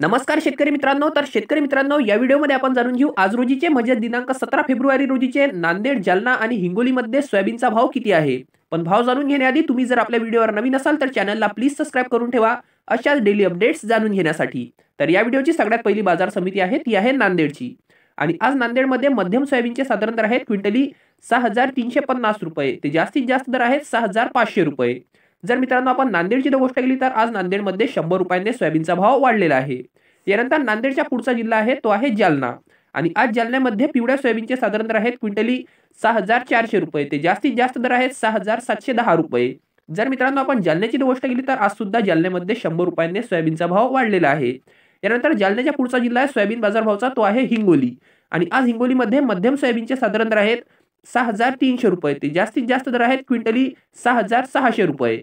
नमस्कार शेतकरी मित्रांनो तर शेतकरी मित्रांनो या व्हिडिओमध्ये आपण जाणून घेऊ आज रोजीचे म्हणजे दिनांक सतरा फेब्रुवारी रोजीचे नांदेड जालना आणि हिंगोलीमध्ये सोयाबीनचा भाव किती आहे पण भाव जाणून घेण्याआधी तुम्ही जर आपल्या व्हिडिओवर नवीन असाल तर चॅनलला प्लीज सबस्क्राईब करून ठेवा अशाच डेली अपडेट्स जाणून घेण्यासाठी तर या व्हिडिओची सगळ्यात पहिली बाजार समिती आहे ती आहे नांदेडची आणि आज नांदेडमध्ये मध्यम सोयाबीनचे साधारण दर आहेत क्विंटली सहा हजार तीनशे पन्नास रुपये ते जास्तीत जास्त दर आहेत सहा हजार पाचशे रुपये जर मित्रांनो आपण नांदेडची जर गोष्ट केली तर आज नांदेडमध्ये शंभर रुपयांनी सोयाबीनचा भाव वाढलेला आहे यानंतर नांदेडच्या पुढचा जिल्हा आहे तो आहे जालना आणि आज जालन्यामध्ये पिवळ्या सोयाबीनचे साधारण दर आहेत क्विंटली सहा हजार चारशे रुपये ते जास्तीत जास्त दर आहेत सहा हजार सातशे दहा रुपये जर मित्रांनो आपण जालन्याची गोष्ट केली तर आज सुद्धा जालन्यामध्ये शंभर रुपयांनी सोयाबीनचा भाव वाढलेला आहे यानंतर जालन्याच्या पुढचा जिल्हा आहे सोयाबीन भावचा तो आहे हिंगोली आणि आज हिंगोलीमध्ये मध्यम सोयाबीनचे साधारण दर आहेत सहा हजार तीनशे रुपये ते जास्तीत जास्त दर आहेत क्विंटली सहा हजार सहाशे रुपये